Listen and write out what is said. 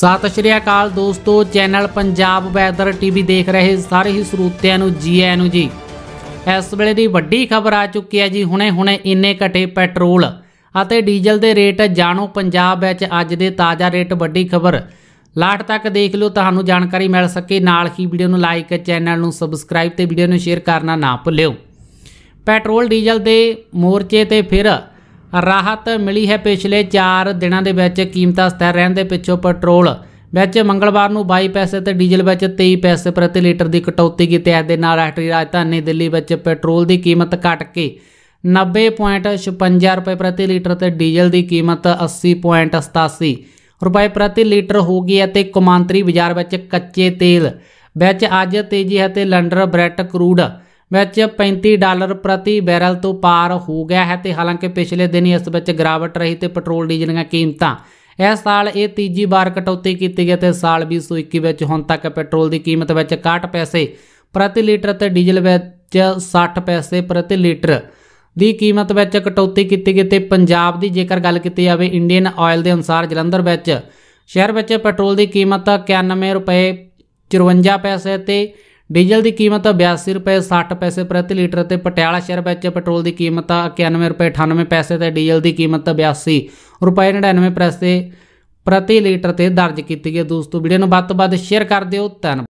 ਸਤਿ ਸ਼੍ਰੀ ਅਕਾਲ ਦੋਸਤੋ channel Punjab weather TV ਦੇਖ ਰਹੇ ਸਾਰੇ ਹੀ ਸਰੋਤਿਆਂ ਨੂੰ ਜੀ ਆਇਆਂ ਨੂੰ ਜੀ ਇਸ ਵੇਲੇ ਦੀ ਵੱਡੀ ਖਬਰ ਆ ਚੁੱਕੀ ਹੈ ਜੀ ਹੁਣੇ-ਹੁਣੇ ਇੰਨੇ ਘਟੇ ਪੈਟਰੋਲ ਅਤੇ ਡੀਜ਼ਲ ਦੇ ਰੇਟ ਜਾਣੋ ਪੰਜਾਬ ਵਿੱਚ ਅੱਜ ਦੇ ਤਾਜ਼ਾ ਰੇਟ ਵੱਡੀ ਖਬਰ ਲਾਟ ਤੱਕ ਦੇਖ ਲਿਓ ਤੁਹਾਨੂੰ ਜਾਣਕਾਰੀ ਮਿਲ ਸਕੇ ਨਾਲ ਹੀ ਵੀਡੀਓ ਨੂੰ ਲਾਈਕ ਚੈਨਲ ਨੂੰ ਸਬਸਕ੍ਰਾਈਬ ਤੇ ਵੀਡੀਓ ਨੂੰ ਸ਼ੇਅਰ ਕਰਨਾ ਨਾ ਭੁੱਲਿਓ ਪੈਟਰੋਲ ਡੀਜ਼ਲ ਦੇ ਮੋਰਚੇ ਤੇ ਫਿਰ ਰਾਹਤ ਮਿਲੀ ਹੈ ਪਿਛਲੇ 4 ਦਿਨਾਂ ਦੇ ਵਿੱਚ ਕੀਮਤਾਂ ਸਥਿਰ ਰਹਿਣ ਦੇ ਪਿੱਛੋਂ ਪੈਟਰੋਲ ਵਿੱਚ ਮੰਗਲਵਾਰ ਨੂੰ 22 ਪੈਸੇ ਤੇ ਡੀਜ਼ਲ ਵਿੱਚ 23 ਪੈਸੇ ਪ੍ਰਤੀ ਲੀਟਰ ਦੀ ਕਟੌਤੀ ਕੀਤੀ ਹੈ ਦੇ ਨਾਲ ਰਾਸ਼ਟਰੀ ਰਾਜਧਾਨੀ ਦਿੱਲੀ ਵਿੱਚ ਪੈਟਰੋਲ ਦੀ ਕੀਮਤ ਘਟ ਕੇ 90.56 ਰੁਪਏ ਪ੍ਰਤੀ ਲੀਟਰ ਤੇ ਡੀਜ਼ਲ ਦੀ ਕੀਮਤ 80.87 ਰੁਪਏ ਪ੍ਰਤੀ ਲੀਟਰ ਹੋ ਗਈ ਹੈ ਤੇ ਕੁਮਾਂਤਰੀ ਬਾਜ਼ਾਰ ਵਿੱਚ ਕੱਚੇ ਤੇਲ ਵਿੱਚ ਅੱਜ ਤੇਜ਼ੀ ਹੈ ਤੇ ਲੰਡਰ ਬ੍ਰੈਟ ਕਰੂਡ ਵਿੱਚ 35 ਡਾਲਰ ਪ੍ਰਤੀ ਬੈਰਲ ਤੋਂ ਪਾਰ ਹੋ ਗਿਆ ਹੈ ਤੇ ਹਾਲਾਂਕਿ ਪਿਛਲੇ ਦਿਨ ਇਸ ਵਿੱਚ ਗਿਰਾਵਟ ਰਹੀ ਤੇ ਪੈਟਰੋਲ ਡੀਜ਼ਲ ਦੀਆਂ ਕੀਮਤਾਂ ਇਸ ਸਾਲ ਇਹ ਤੀਜੀ ਵਾਰ ਕਟੌਤੀ ਕੀਤੀ ਗਈ ਤੇ ਸਾਲ 2021 ਵਿੱਚ ਹੁਣ ਤੱਕ ਪੈਟਰੋਲ ਦੀ ਕੀਮਤ ਵਿੱਚ 61 ਪੈਸੇ ਪ੍ਰਤੀ ਲੀਟਰ ਤੇ ਡੀਜ਼ਲ ਵਿੱਚ 60 ਪੈਸੇ ਪ੍ਰਤੀ ਲੀਟਰ ਦੀ ਕੀਮਤ ਵਿੱਚ ਕਟੌਤੀ ਕੀਤੀ ਗਈ ਤੇ ਪੰਜਾਬ ਦੀ ਜੇਕਰ ਗੱਲ ਕੀਤੀ ਜਾਵੇ ਇੰਡੀਅਨ ਆਇਲ ਦੇ ਅਨੁਸਾਰ ਜਲੰਧਰ ਵਿੱਚ ਸ਼ਹਿਰ ਵਿੱਚ ਪੈਟਰੋਲ ਦੀ ਕੀਮਤ 91 ਰੁਪਏ 54 ਪੈਸੇ ਤੇ ਡੀਜ਼ਲ ਦੀ ਕੀਮਤ 82 ਰੁਪਏ 60 ਪੈਸੇ ਪ੍ਰਤੀ ਲੀਟਰ ਤੇ ਪਟਿਆਲਾ ਸ਼ਹਿਰ ਵਿੱਚ ਪੈਟਰੋਲ ਦੀ ਕੀਮਤ 91 ਰੁਪਏ 98 ਪੈਸੇ ਤੇ ਡੀਜ਼ਲ ਦੀ ਕੀਮਤ 82 ਰੁਪਏ 99 ਪੈਸੇ ਪ੍ਰਤੀ ਲੀਟਰ ਤੇ ਦਰਜ ਕੀਤੀ ਗਈ ਦੋਸਤੋ ਵੀਡੀਓ ਨੂੰ ਵੱਧ ਤੋਂ ਵੱਧ ਸ਼ੇਅਰ ਕਰ ਦਿਓ ਧੰਨਵਾਦ